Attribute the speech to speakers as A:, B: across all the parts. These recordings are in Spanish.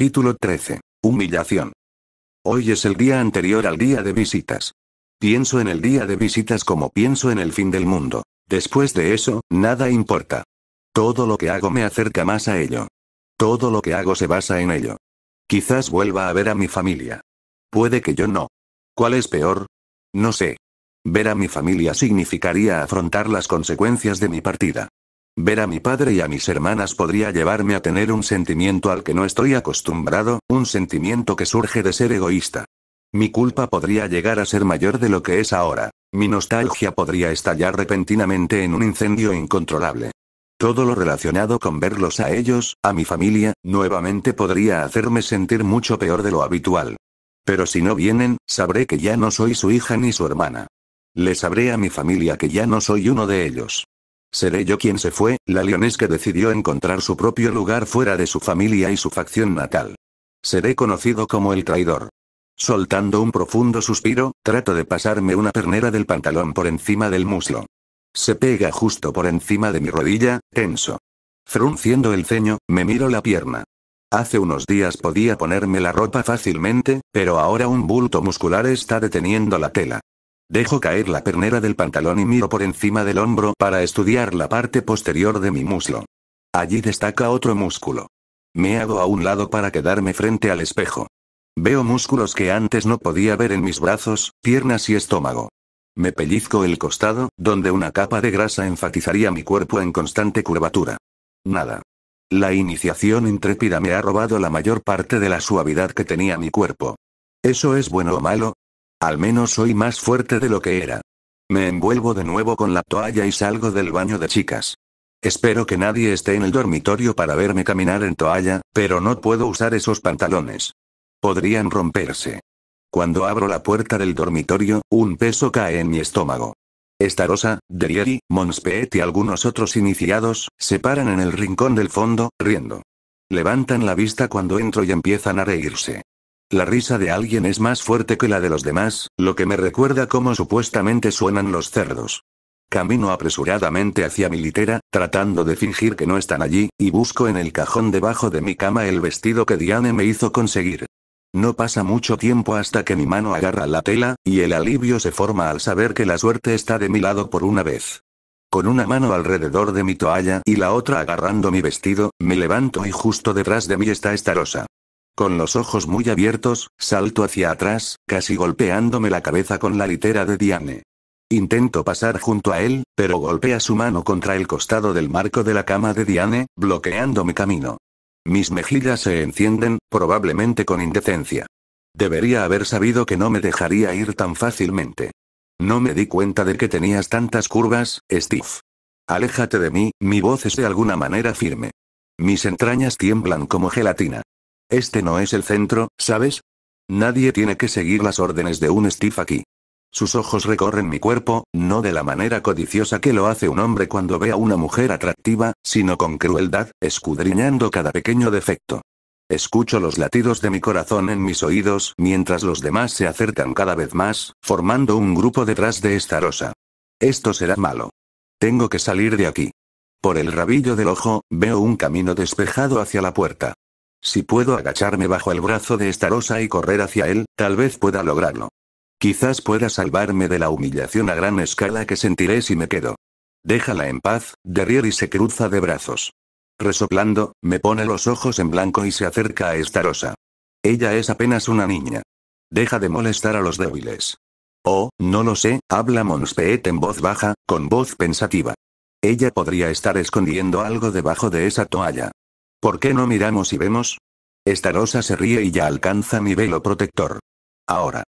A: Capítulo 13. Humillación. Hoy es el día anterior al día de visitas. Pienso en el día de visitas como pienso en el fin del mundo. Después de eso, nada importa. Todo lo que hago me acerca más a ello. Todo lo que hago se basa en ello. Quizás vuelva a ver a mi familia. Puede que yo no. ¿Cuál es peor? No sé. Ver a mi familia significaría afrontar las consecuencias de mi partida. Ver a mi padre y a mis hermanas podría llevarme a tener un sentimiento al que no estoy acostumbrado, un sentimiento que surge de ser egoísta. Mi culpa podría llegar a ser mayor de lo que es ahora. Mi nostalgia podría estallar repentinamente en un incendio incontrolable. Todo lo relacionado con verlos a ellos, a mi familia, nuevamente podría hacerme sentir mucho peor de lo habitual. Pero si no vienen, sabré que ya no soy su hija ni su hermana. Le sabré a mi familia que ya no soy uno de ellos. Seré yo quien se fue, la leonés que decidió encontrar su propio lugar fuera de su familia y su facción natal. Seré conocido como el traidor. Soltando un profundo suspiro, trato de pasarme una pernera del pantalón por encima del muslo. Se pega justo por encima de mi rodilla, tenso. Frunciendo el ceño, me miro la pierna. Hace unos días podía ponerme la ropa fácilmente, pero ahora un bulto muscular está deteniendo la tela. Dejo caer la pernera del pantalón y miro por encima del hombro para estudiar la parte posterior de mi muslo. Allí destaca otro músculo. Me hago a un lado para quedarme frente al espejo. Veo músculos que antes no podía ver en mis brazos, piernas y estómago. Me pellizco el costado, donde una capa de grasa enfatizaría mi cuerpo en constante curvatura. Nada. La iniciación intrépida me ha robado la mayor parte de la suavidad que tenía mi cuerpo. ¿Eso es bueno o malo? Al menos soy más fuerte de lo que era. Me envuelvo de nuevo con la toalla y salgo del baño de chicas. Espero que nadie esté en el dormitorio para verme caminar en toalla, pero no puedo usar esos pantalones. Podrían romperse. Cuando abro la puerta del dormitorio, un peso cae en mi estómago. Starosa, Derieri, Monspeet y algunos otros iniciados, se paran en el rincón del fondo, riendo. Levantan la vista cuando entro y empiezan a reírse. La risa de alguien es más fuerte que la de los demás, lo que me recuerda cómo supuestamente suenan los cerdos. Camino apresuradamente hacia mi litera, tratando de fingir que no están allí, y busco en el cajón debajo de mi cama el vestido que Diane me hizo conseguir. No pasa mucho tiempo hasta que mi mano agarra la tela, y el alivio se forma al saber que la suerte está de mi lado por una vez. Con una mano alrededor de mi toalla y la otra agarrando mi vestido, me levanto y justo detrás de mí está esta rosa. Con los ojos muy abiertos, salto hacia atrás, casi golpeándome la cabeza con la litera de Diane. Intento pasar junto a él, pero golpea su mano contra el costado del marco de la cama de Diane, bloqueando mi camino. Mis mejillas se encienden, probablemente con indecencia. Debería haber sabido que no me dejaría ir tan fácilmente. No me di cuenta de que tenías tantas curvas, Steve. Aléjate de mí, mi voz es de alguna manera firme. Mis entrañas tiemblan como gelatina. Este no es el centro, ¿sabes? Nadie tiene que seguir las órdenes de un Steve aquí. Sus ojos recorren mi cuerpo, no de la manera codiciosa que lo hace un hombre cuando ve a una mujer atractiva, sino con crueldad, escudriñando cada pequeño defecto. Escucho los latidos de mi corazón en mis oídos mientras los demás se acercan cada vez más, formando un grupo detrás de esta rosa. Esto será malo. Tengo que salir de aquí. Por el rabillo del ojo, veo un camino despejado hacia la puerta. Si puedo agacharme bajo el brazo de esta rosa y correr hacia él, tal vez pueda lograrlo. Quizás pueda salvarme de la humillación a gran escala que sentiré si me quedo. Déjala en paz, y se cruza de brazos. Resoplando, me pone los ojos en blanco y se acerca a esta rosa. Ella es apenas una niña. Deja de molestar a los débiles. Oh, no lo sé, habla Monspeet en voz baja, con voz pensativa. Ella podría estar escondiendo algo debajo de esa toalla. ¿Por qué no miramos y vemos? Esta rosa se ríe y ya alcanza mi velo protector. Ahora.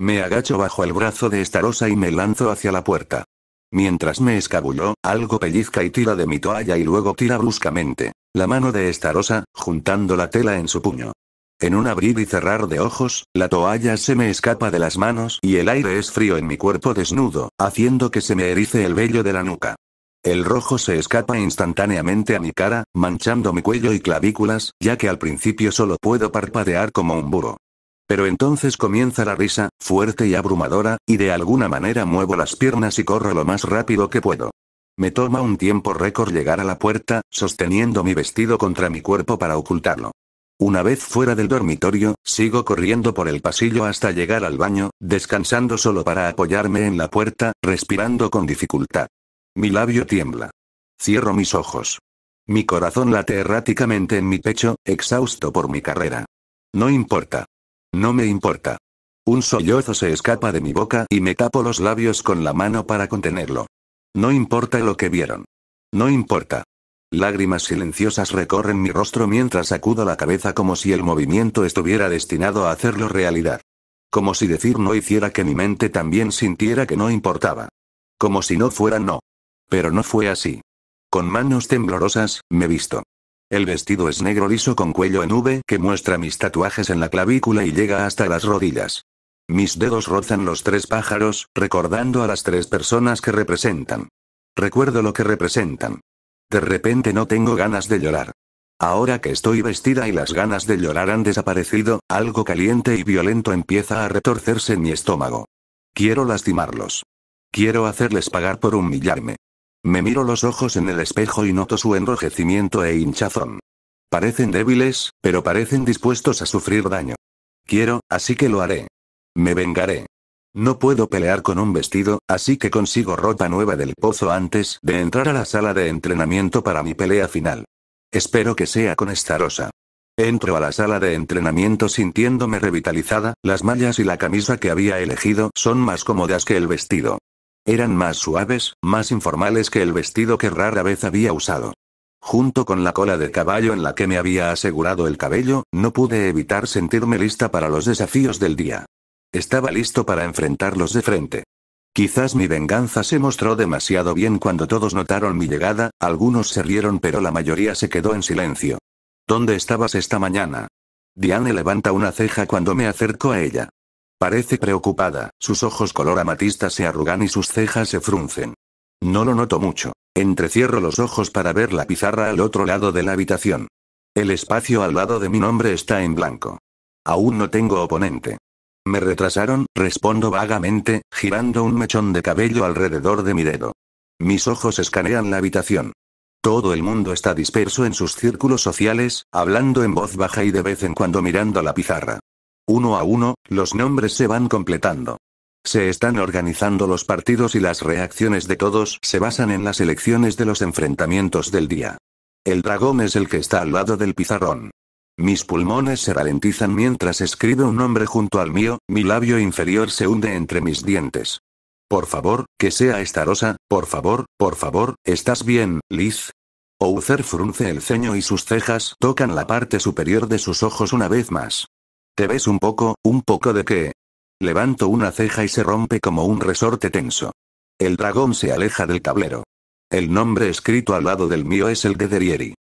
A: Me agacho bajo el brazo de esta rosa y me lanzo hacia la puerta. Mientras me escabulló, algo pellizca y tira de mi toalla y luego tira bruscamente. La mano de esta rosa, juntando la tela en su puño. En un abrir y cerrar de ojos, la toalla se me escapa de las manos y el aire es frío en mi cuerpo desnudo, haciendo que se me erice el vello de la nuca. El rojo se escapa instantáneamente a mi cara, manchando mi cuello y clavículas, ya que al principio solo puedo parpadear como un burro. Pero entonces comienza la risa, fuerte y abrumadora, y de alguna manera muevo las piernas y corro lo más rápido que puedo. Me toma un tiempo récord llegar a la puerta, sosteniendo mi vestido contra mi cuerpo para ocultarlo. Una vez fuera del dormitorio, sigo corriendo por el pasillo hasta llegar al baño, descansando solo para apoyarme en la puerta, respirando con dificultad. Mi labio tiembla. Cierro mis ojos. Mi corazón late erráticamente en mi pecho, exhausto por mi carrera. No importa. No me importa. Un sollozo se escapa de mi boca y me tapo los labios con la mano para contenerlo. No importa lo que vieron. No importa. Lágrimas silenciosas recorren mi rostro mientras sacudo la cabeza como si el movimiento estuviera destinado a hacerlo realidad. Como si decir no hiciera que mi mente también sintiera que no importaba. Como si no fuera no. Pero no fue así. Con manos temblorosas, me visto. El vestido es negro liso con cuello en V que muestra mis tatuajes en la clavícula y llega hasta las rodillas. Mis dedos rozan los tres pájaros, recordando a las tres personas que representan. Recuerdo lo que representan. De repente no tengo ganas de llorar. Ahora que estoy vestida y las ganas de llorar han desaparecido, algo caliente y violento empieza a retorcerse en mi estómago. Quiero lastimarlos. Quiero hacerles pagar por humillarme. Me miro los ojos en el espejo y noto su enrojecimiento e hinchazón. Parecen débiles, pero parecen dispuestos a sufrir daño. Quiero, así que lo haré. Me vengaré. No puedo pelear con un vestido, así que consigo ropa nueva del pozo antes de entrar a la sala de entrenamiento para mi pelea final. Espero que sea con esta rosa. Entro a la sala de entrenamiento sintiéndome revitalizada, las mallas y la camisa que había elegido son más cómodas que el vestido. Eran más suaves, más informales que el vestido que rara vez había usado. Junto con la cola de caballo en la que me había asegurado el cabello, no pude evitar sentirme lista para los desafíos del día. Estaba listo para enfrentarlos de frente. Quizás mi venganza se mostró demasiado bien cuando todos notaron mi llegada, algunos se rieron pero la mayoría se quedó en silencio. ¿Dónde estabas esta mañana? Diane levanta una ceja cuando me acerco a ella. Parece preocupada, sus ojos color amatista se arrugan y sus cejas se fruncen. No lo noto mucho. Entrecierro los ojos para ver la pizarra al otro lado de la habitación. El espacio al lado de mi nombre está en blanco. Aún no tengo oponente. Me retrasaron, respondo vagamente, girando un mechón de cabello alrededor de mi dedo. Mis ojos escanean la habitación. Todo el mundo está disperso en sus círculos sociales, hablando en voz baja y de vez en cuando mirando la pizarra. Uno a uno, los nombres se van completando. Se están organizando los partidos y las reacciones de todos se basan en las elecciones de los enfrentamientos del día. El dragón es el que está al lado del pizarrón. Mis pulmones se ralentizan mientras escribe un nombre junto al mío, mi labio inferior se hunde entre mis dientes. Por favor, que sea esta rosa, por favor, por favor, ¿estás bien, Liz? Ouzer frunce el ceño y sus cejas tocan la parte superior de sus ojos una vez más. ¿Te ves un poco, un poco de qué? Levanto una ceja y se rompe como un resorte tenso. El dragón se aleja del tablero. El nombre escrito al lado del mío es el de Derieri.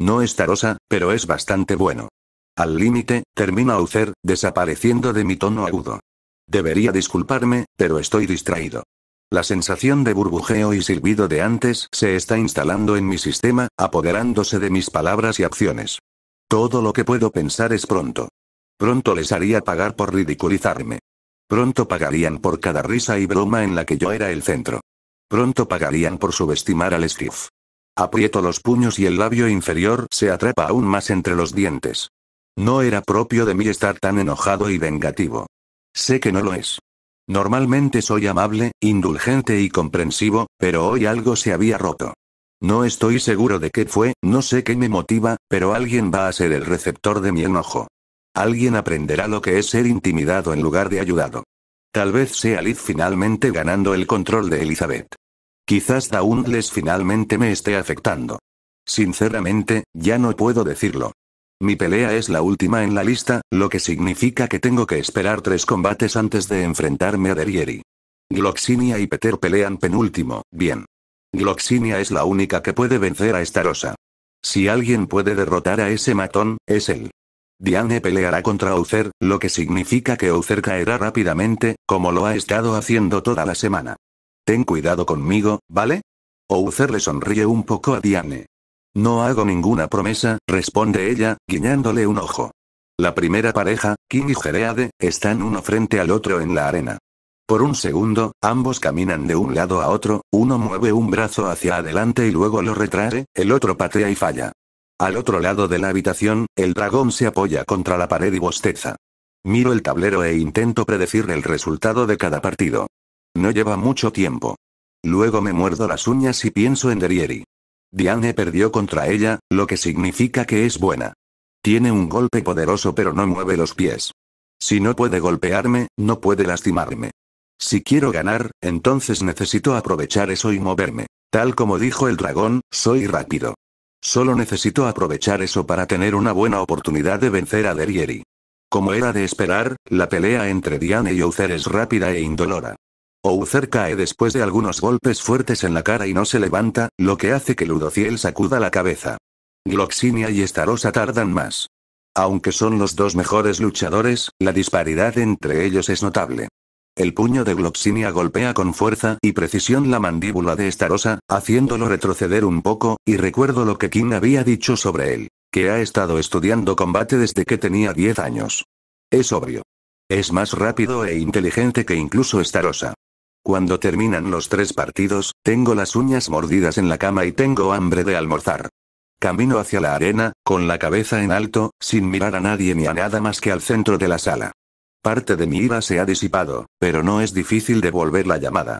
A: No es tarosa, pero es bastante bueno. Al límite, termina ucer, desapareciendo de mi tono agudo. Debería disculparme, pero estoy distraído. La sensación de burbujeo y silbido de antes se está instalando en mi sistema, apoderándose de mis palabras y acciones. Todo lo que puedo pensar es pronto. Pronto les haría pagar por ridiculizarme. Pronto pagarían por cada risa y broma en la que yo era el centro. Pronto pagarían por subestimar al Skiff. Aprieto los puños y el labio inferior se atrapa aún más entre los dientes. No era propio de mí estar tan enojado y vengativo. Sé que no lo es. Normalmente soy amable, indulgente y comprensivo, pero hoy algo se había roto. No estoy seguro de qué fue, no sé qué me motiva, pero alguien va a ser el receptor de mi enojo. Alguien aprenderá lo que es ser intimidado en lugar de ayudado. Tal vez sea Liz finalmente ganando el control de Elizabeth. Quizás Dauntless finalmente me esté afectando. Sinceramente, ya no puedo decirlo. Mi pelea es la última en la lista, lo que significa que tengo que esperar tres combates antes de enfrentarme a Derieri. Gloxinia y Peter pelean penúltimo, bien. Gloxinia es la única que puede vencer a Starosa. Si alguien puede derrotar a ese matón, es él. Diane peleará contra Uther, lo que significa que Uther caerá rápidamente, como lo ha estado haciendo toda la semana. Ten cuidado conmigo, ¿vale? Uther le sonríe un poco a Diane. No hago ninguna promesa, responde ella, guiñándole un ojo. La primera pareja, King y Gereade, están uno frente al otro en la arena. Por un segundo, ambos caminan de un lado a otro, uno mueve un brazo hacia adelante y luego lo retrae, el otro patea y falla. Al otro lado de la habitación, el dragón se apoya contra la pared y bosteza. Miro el tablero e intento predecir el resultado de cada partido. No lleva mucho tiempo. Luego me muerdo las uñas y pienso en Derieri. Diane perdió contra ella, lo que significa que es buena. Tiene un golpe poderoso pero no mueve los pies. Si no puede golpearme, no puede lastimarme. Si quiero ganar, entonces necesito aprovechar eso y moverme. Tal como dijo el dragón, soy rápido. Solo necesito aprovechar eso para tener una buena oportunidad de vencer a Derieri. Como era de esperar, la pelea entre Diane y Ouzer es rápida e indolora. Ouzer cae después de algunos golpes fuertes en la cara y no se levanta, lo que hace que Ludociel sacuda la cabeza. Gloxinia y Starosa tardan más. Aunque son los dos mejores luchadores, la disparidad entre ellos es notable. El puño de Gloxinia golpea con fuerza y precisión la mandíbula de Starosa, haciéndolo retroceder un poco, y recuerdo lo que King había dicho sobre él, que ha estado estudiando combate desde que tenía 10 años. Es obvio. Es más rápido e inteligente que incluso Starosa. Cuando terminan los tres partidos, tengo las uñas mordidas en la cama y tengo hambre de almorzar. Camino hacia la arena, con la cabeza en alto, sin mirar a nadie ni a nada más que al centro de la sala. Parte de mi ira se ha disipado, pero no es difícil devolver la llamada.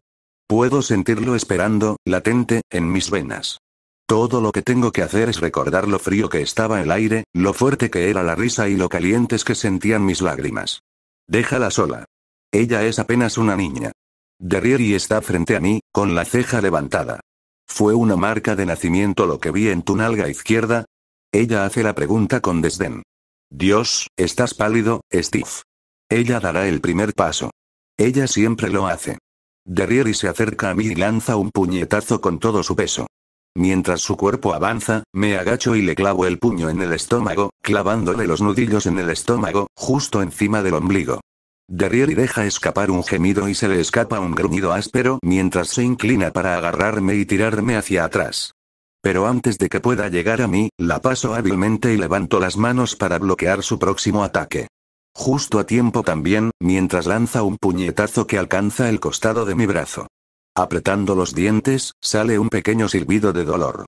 A: Puedo sentirlo esperando, latente, en mis venas. Todo lo que tengo que hacer es recordar lo frío que estaba el aire, lo fuerte que era la risa y lo calientes que sentían mis lágrimas. Déjala sola. Ella es apenas una niña. Derrieri está frente a mí, con la ceja levantada. ¿Fue una marca de nacimiento lo que vi en tu nalga izquierda? Ella hace la pregunta con desdén. Dios, estás pálido, Steve. Ella dará el primer paso. Ella siempre lo hace. Derrieri se acerca a mí y lanza un puñetazo con todo su peso. Mientras su cuerpo avanza, me agacho y le clavo el puño en el estómago, clavándole los nudillos en el estómago, justo encima del ombligo. Derrieri deja escapar un gemido y se le escapa un gruñido áspero mientras se inclina para agarrarme y tirarme hacia atrás. Pero antes de que pueda llegar a mí, la paso hábilmente y levanto las manos para bloquear su próximo ataque. Justo a tiempo también, mientras lanza un puñetazo que alcanza el costado de mi brazo. Apretando los dientes, sale un pequeño silbido de dolor.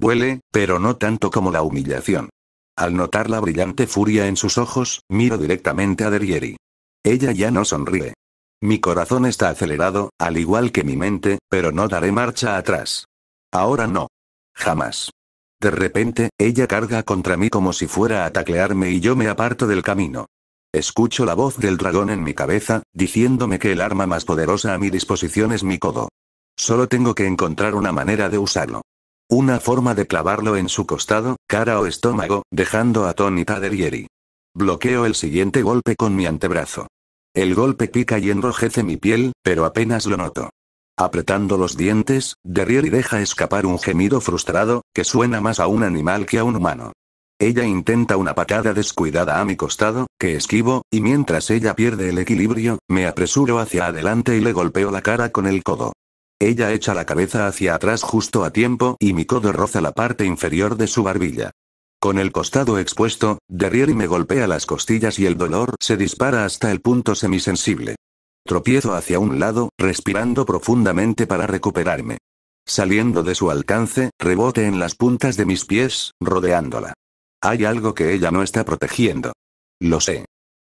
A: Huele, pero no tanto como la humillación. Al notar la brillante furia en sus ojos, miro directamente a Derrieri. Ella ya no sonríe. Mi corazón está acelerado, al igual que mi mente, pero no daré marcha atrás. Ahora no. Jamás. De repente, ella carga contra mí como si fuera a taclearme y yo me aparto del camino. Escucho la voz del dragón en mi cabeza, diciéndome que el arma más poderosa a mi disposición es mi codo. Solo tengo que encontrar una manera de usarlo. Una forma de clavarlo en su costado, cara o estómago, dejando a Tony Derieri. Bloqueo el siguiente golpe con mi antebrazo. El golpe pica y enrojece mi piel, pero apenas lo noto. Apretando los dientes, Derrieri deja escapar un gemido frustrado, que suena más a un animal que a un humano. Ella intenta una patada descuidada a mi costado, que esquivo, y mientras ella pierde el equilibrio, me apresuro hacia adelante y le golpeo la cara con el codo. Ella echa la cabeza hacia atrás justo a tiempo y mi codo roza la parte inferior de su barbilla. Con el costado expuesto, y me golpea las costillas y el dolor se dispara hasta el punto semisensible. Tropiezo hacia un lado, respirando profundamente para recuperarme. Saliendo de su alcance, rebote en las puntas de mis pies, rodeándola. Hay algo que ella no está protegiendo. Lo sé.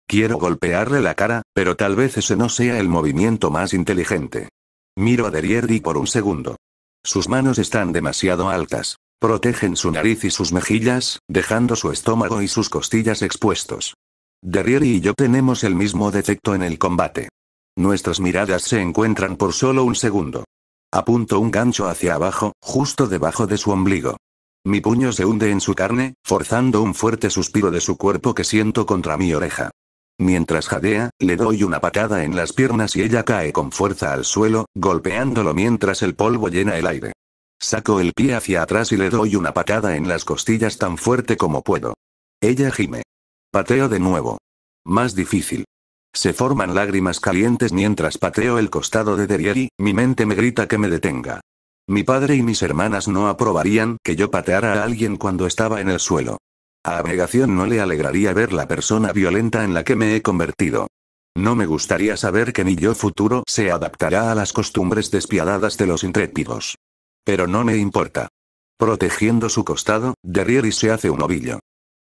A: Quiero golpearle la cara, pero tal vez ese no sea el movimiento más inteligente. Miro a Derieri por un segundo. Sus manos están demasiado altas. Protegen su nariz y sus mejillas, dejando su estómago y sus costillas expuestos. Derrieri y yo tenemos el mismo defecto en el combate. Nuestras miradas se encuentran por solo un segundo. Apunto un gancho hacia abajo, justo debajo de su ombligo. Mi puño se hunde en su carne, forzando un fuerte suspiro de su cuerpo que siento contra mi oreja. Mientras jadea, le doy una patada en las piernas y ella cae con fuerza al suelo, golpeándolo mientras el polvo llena el aire. Saco el pie hacia atrás y le doy una patada en las costillas tan fuerte como puedo. Ella gime. Pateo de nuevo. Más difícil. Se forman lágrimas calientes mientras pateo el costado de Derieri, mi mente me grita que me detenga. Mi padre y mis hermanas no aprobarían que yo pateara a alguien cuando estaba en el suelo. A abnegación no le alegraría ver la persona violenta en la que me he convertido. No me gustaría saber que mi yo futuro se adaptará a las costumbres despiadadas de los intrépidos. Pero no me importa. Protegiendo su costado, Derrieri se hace un ovillo.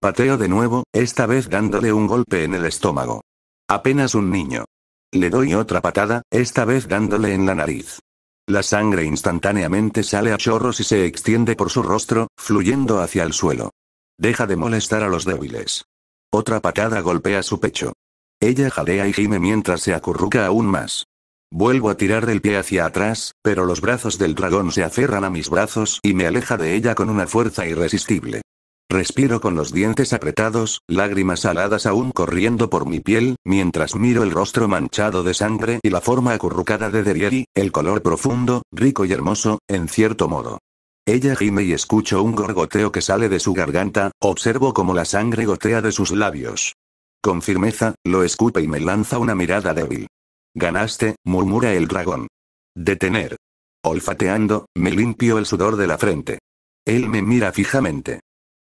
A: Pateo de nuevo, esta vez dándole un golpe en el estómago. Apenas un niño. Le doy otra patada, esta vez dándole en la nariz. La sangre instantáneamente sale a chorros y se extiende por su rostro, fluyendo hacia el suelo. Deja de molestar a los débiles. Otra patada golpea su pecho. Ella jadea y gime mientras se acurruca aún más. Vuelvo a tirar del pie hacia atrás, pero los brazos del dragón se aferran a mis brazos y me aleja de ella con una fuerza irresistible. Respiro con los dientes apretados, lágrimas aladas aún corriendo por mi piel, mientras miro el rostro manchado de sangre y la forma acurrucada de Derieri, el color profundo, rico y hermoso, en cierto modo. Ella gime y escucho un gorgoteo que sale de su garganta, observo como la sangre gotea de sus labios. Con firmeza, lo escupe y me lanza una mirada débil. Ganaste, murmura el dragón. Detener. Olfateando, me limpio el sudor de la frente. Él me mira fijamente.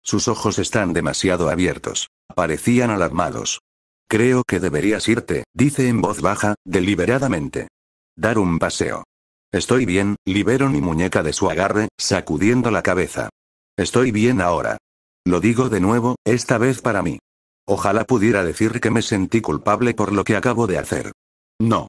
A: Sus ojos están demasiado abiertos. Parecían alarmados. Creo que deberías irte, dice en voz baja, deliberadamente. Dar un paseo. Estoy bien, libero mi muñeca de su agarre, sacudiendo la cabeza. Estoy bien ahora. Lo digo de nuevo, esta vez para mí. Ojalá pudiera decir que me sentí culpable por lo que acabo de hacer. No.